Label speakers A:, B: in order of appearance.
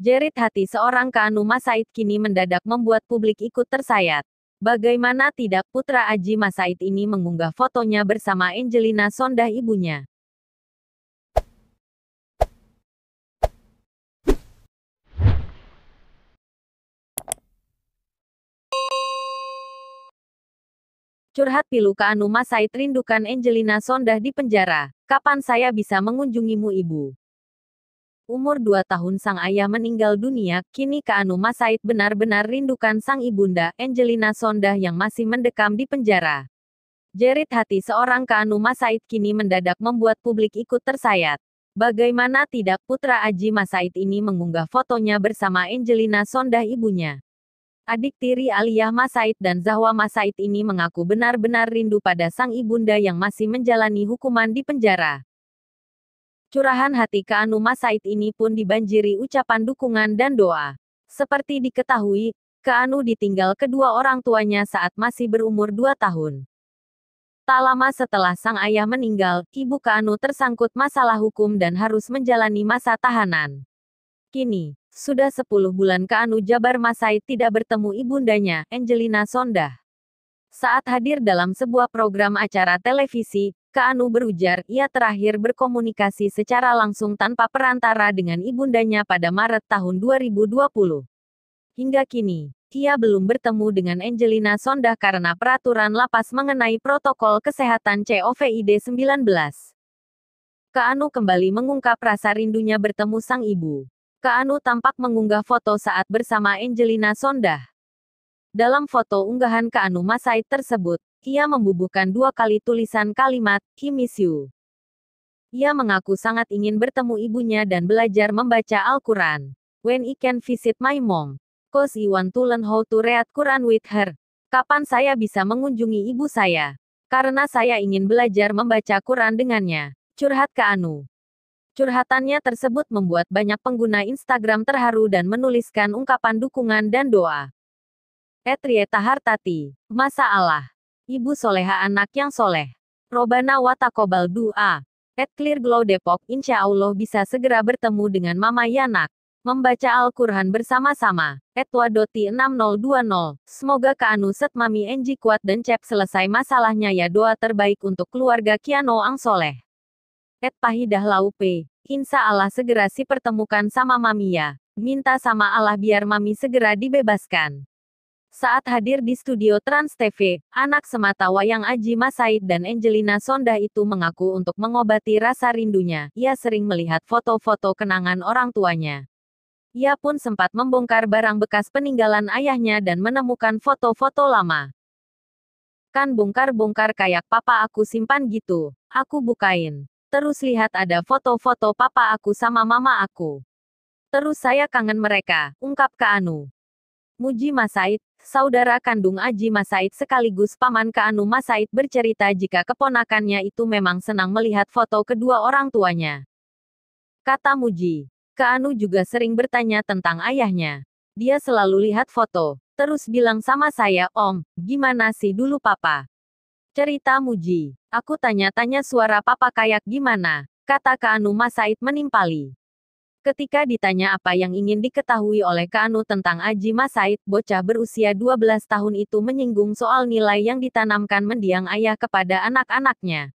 A: Jerit hati seorang Kanuma Said kini mendadak membuat publik ikut tersayat. Bagaimana tidak putra Aji Masaid ini mengunggah fotonya bersama Angelina Sondah ibunya. Curhat pilu Kanuma Said rindukan Angelina Sondah di penjara. Kapan saya bisa mengunjungimu ibu? umur dua tahun sang ayah meninggal dunia, kini Kaanu Masaid benar-benar rindukan sang ibunda, Angelina Sonda yang masih mendekam di penjara. Jerit hati seorang Kaanu Masaid kini mendadak membuat publik ikut tersayat. Bagaimana tidak putra Aji Masaid ini mengunggah fotonya bersama Angelina Sonda ibunya. Adik tiri Aliyah Masaid dan Zahwa Masaid ini mengaku benar-benar rindu pada sang ibunda yang masih menjalani hukuman di penjara. Curahan hati Kaanuma Said ini pun dibanjiri ucapan dukungan dan doa. Seperti diketahui, Kaanu ditinggal kedua orang tuanya saat masih berumur dua tahun. Tak lama setelah sang ayah meninggal, ibu Kaanu tersangkut masalah hukum dan harus menjalani masa tahanan. Kini, sudah 10 bulan Kaanu Jabar Masai tidak bertemu ibundanya, Angelina Sonda. Saat hadir dalam sebuah program acara televisi, Kaanu berujar, ia terakhir berkomunikasi secara langsung tanpa perantara dengan ibundanya pada Maret tahun 2020. Hingga kini, ia belum bertemu dengan Angelina Sondah karena peraturan lapas mengenai protokol kesehatan COVID-19. Kaanu kembali mengungkap rasa rindunya bertemu sang ibu. Kaanu tampak mengunggah foto saat bersama Angelina Sondah. Dalam foto unggahan Kaanu Masai tersebut, ia membubuhkan dua kali tulisan kalimat, He miss you. Ia mengaku sangat ingin bertemu ibunya dan belajar membaca Al-Quran. When I can visit my mom. Cause I want to learn how to read Quran with her. Kapan saya bisa mengunjungi ibu saya? Karena saya ingin belajar membaca Quran dengannya. Curhat ke Anu. Curhatannya tersebut membuat banyak pengguna Instagram terharu dan menuliskan ungkapan dukungan dan doa. Etrieta Hartati, Masa Allah. Ibu soleha anak yang soleh. Robana watakobal doa. At Clear Glow Depok insya Allah bisa segera bertemu dengan Mama Yanak. Membaca Al-Quran bersama-sama. Et Wadoti 6020. Semoga Kaanu Set Mami Enji kuat dan Cep selesai masalahnya ya doa terbaik untuk keluarga Kiano Ang Soleh. Et Pahidah Laupe. Insya Allah segera si pertemukan sama Mami ya. Minta sama Allah biar Mami segera dibebaskan saat hadir di studio Trans TV, anak semata wayang Aji Masaid dan Angelina Sonda itu mengaku untuk mengobati rasa rindunya. Ia sering melihat foto-foto kenangan orang tuanya. Ia pun sempat membongkar barang bekas peninggalan ayahnya dan menemukan foto-foto lama. Kan bongkar-bongkar kayak papa aku simpan gitu. Aku bukain. Terus lihat ada foto-foto papa aku sama mama aku. Terus saya kangen mereka, ungkap Anu. Muji Masaid, saudara kandung Aji Masaid sekaligus paman Kaanu Masaid bercerita jika keponakannya itu memang senang melihat foto kedua orang tuanya. Kata Muji, Kaanu juga sering bertanya tentang ayahnya. Dia selalu lihat foto, terus bilang sama saya, Om, gimana sih dulu papa? Cerita Muji, aku tanya-tanya suara papa kayak gimana, kata Kaanu Masaid menimpali. Ketika ditanya apa yang ingin diketahui oleh Kanu tentang Aji Masaid, bocah berusia 12 tahun itu menyinggung soal nilai yang ditanamkan mendiang ayah kepada anak-anaknya.